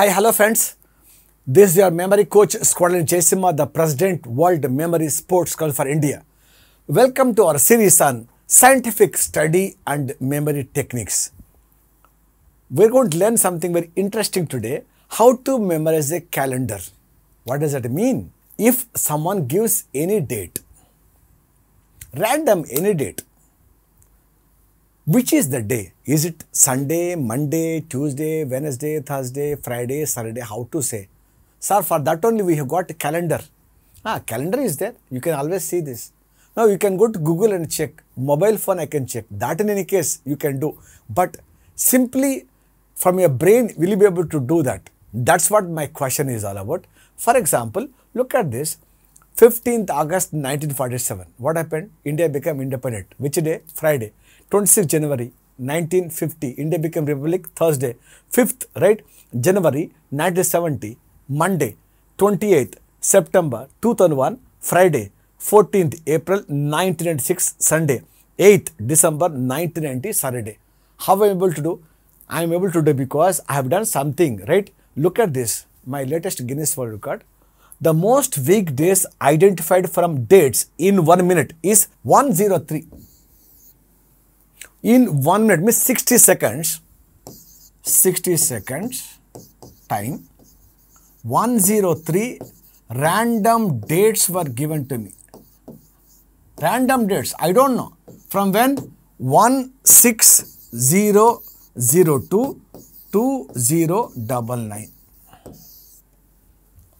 Hi, hello friends. This is your memory coach Squadron Jaisimha, the President World Memory Sports Club for India. Welcome to our series on scientific study and memory techniques. We're going to learn something very interesting today, how to memorize a calendar. What does that mean? If someone gives any date, random any date, which is the day? Is it Sunday, Monday, Tuesday, Wednesday, Thursday, Friday, Saturday? How to say? Sir, for that only we have got calendar. Ah, calendar is there. You can always see this. Now you can go to Google and check. Mobile phone I can check. That in any case you can do. But simply from your brain will you be able to do that? That's what my question is all about. For example, look at this. 15th August 1947. What happened? India became independent. Which day? Friday. 26 January 1950, India became republic Thursday, 5th, right, January 1970, Monday, 28th September 2001, Friday, 14th April 1996, Sunday, 8th December 1990, Saturday. How am I able to do? I am able to do because I have done something, right? Look at this, my latest Guinness World Record. The most days identified from dates in one minute is 103 in 1 minute means 60 seconds 60 seconds time 103 random dates were given to me random dates i don't know from when 16002 2099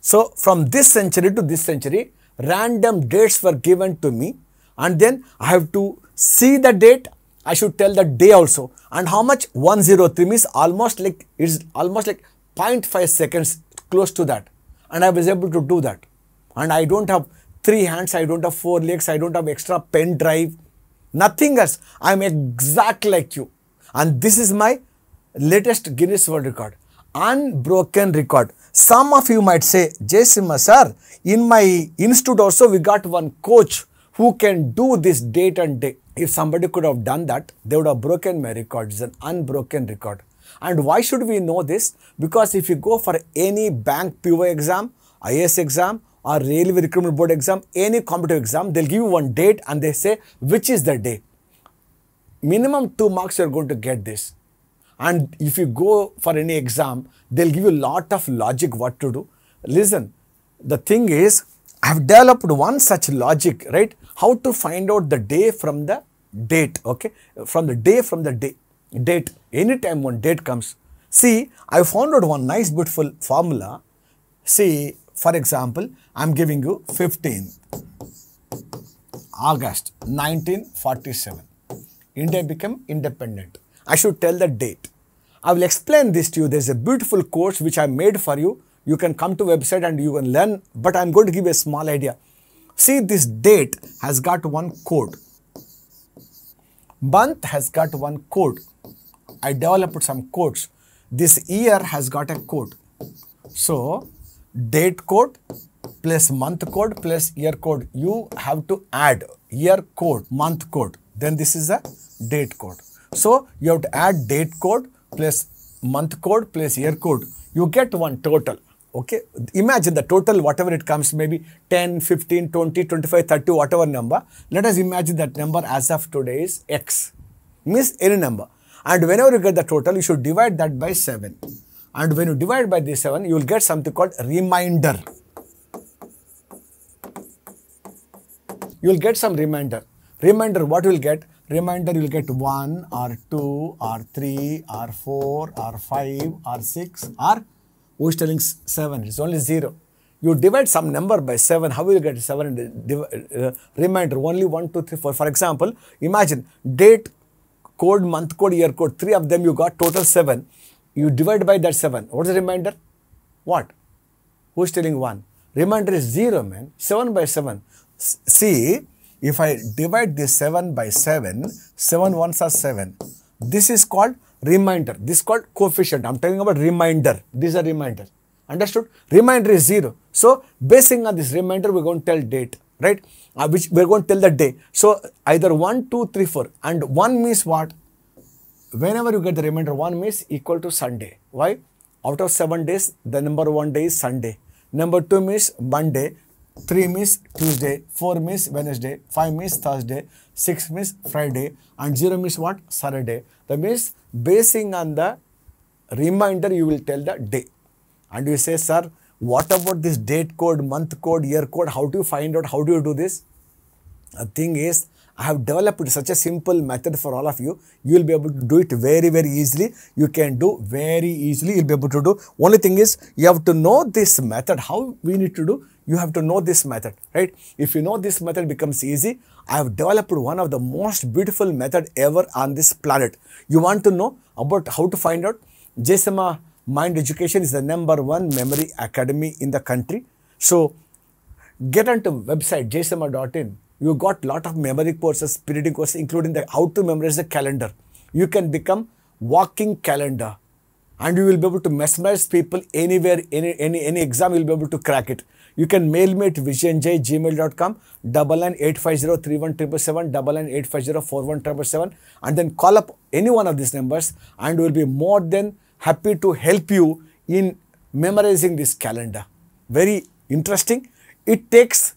so from this century to this century random dates were given to me and then i have to see the date I should tell the day also. And how much 103 means almost like it's almost like 0.5 seconds close to that. And I was able to do that. And I don't have three hands, I don't have four legs, I don't have extra pen drive, nothing else. I'm exact like you. And this is my latest Guinness World Record. Unbroken record. Some of you might say, Jaisima sir, in my institute also we got one coach who can do this date and day. If somebody could have done that, they would have broken my record. It's an unbroken record. And why should we know this? Because if you go for any bank PO exam, IS exam, or railway recruitment board exam, any competitive exam, they'll give you one date and they say which is the day. Minimum two marks you're going to get this. And if you go for any exam, they'll give you a lot of logic what to do. Listen, the thing is, I've developed one such logic, right? How to find out the day from the date okay from the day from the day date anytime one date comes see i found out one nice beautiful formula see for example i'm giving you 15 august 1947 india became independent i should tell the date i will explain this to you there's a beautiful course which i made for you you can come to website and you can learn but i'm going to give a small idea see this date has got one code Month has got one code. I developed some codes. This year has got a code. So, date code plus month code plus year code. You have to add year code, month code. Then this is a date code. So, you have to add date code plus month code plus year code. You get one total okay imagine the total whatever it comes maybe 10 15 20 25 30 whatever number let us imagine that number as of today is x means any number and whenever you get the total you should divide that by 7 and when you divide by this 7 you will get something called remainder you will get some remainder remainder what you will get remainder you will get 1 or 2 or 3 or 4 or 5 or 6 or who is telling 7? It's only 0. You divide some number by 7, how will you get 7 uh, remainder? Only 1, 2, 3, 4. For example, imagine date code, month code, year code, 3 of them you got, total 7. You divide by that 7. What's the remainder? What? Who is telling 1? Remainder is 0, man. 7 by 7. S see, if I divide this 7 by 7, 7 ones are 7. This is called Reminder. This is called coefficient. I'm talking about reminder. These are reminders. Understood? Reminder is 0. So, basing on this reminder, we're going to tell date. Right? Uh, which we're going to tell the day. So, either 1, 2, 3, 4. And 1 means what? Whenever you get the remainder 1 means equal to Sunday. Why? Out of 7 days, the number 1 day is Sunday. Number 2 means Monday. 3 miss Tuesday, 4 miss Wednesday, 5 miss Thursday, 6 miss Friday and 0 miss what? Saturday. That means basing on the reminder you will tell the day. And you say sir what about this date code, month code, year code, how do you find out, how do you do this? The thing is I have developed such a simple method for all of you. You will be able to do it very, very easily. You can do very easily. You'll be able to do. Only thing is you have to know this method. How we need to do you have to know this method right if you know this method becomes easy i have developed one of the most beautiful method ever on this planet you want to know about how to find out JSM mind education is the number one memory academy in the country so get onto website jesama.in you got lot of memory courses, spiriting courses, including the how to memorize the calendar. You can become walking calendar and you will be able to mesmerize people anywhere, any, any, any exam, you'll be able to crack it. You can mail me at visionjgmail.com, double nine eight five zero three one triple seven, double nine eight five zero four one triple seven, and then call up any one of these numbers, and we'll be more than happy to help you in memorizing this calendar. Very interesting. It takes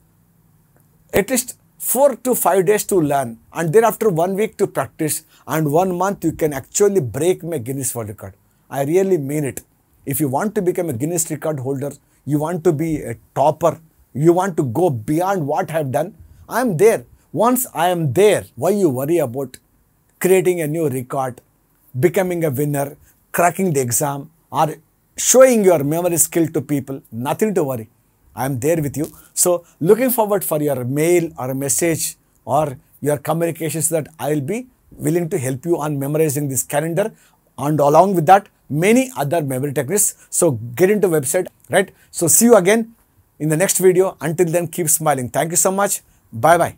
at least 4 to 5 days to learn and then after 1 week to practice and 1 month you can actually break my Guinness World Record. I really mean it. If you want to become a Guinness record holder, you want to be a topper, you want to go beyond what I have done, I am there. Once I am there, why you worry about creating a new record, becoming a winner, cracking the exam or showing your memory skill to people? Nothing to worry. I'm there with you. So looking forward for your mail or message or your communications that I'll be willing to help you on memorizing this calendar and along with that many other memory techniques. So get into website, right? So see you again in the next video. Until then, keep smiling. Thank you so much. Bye-bye.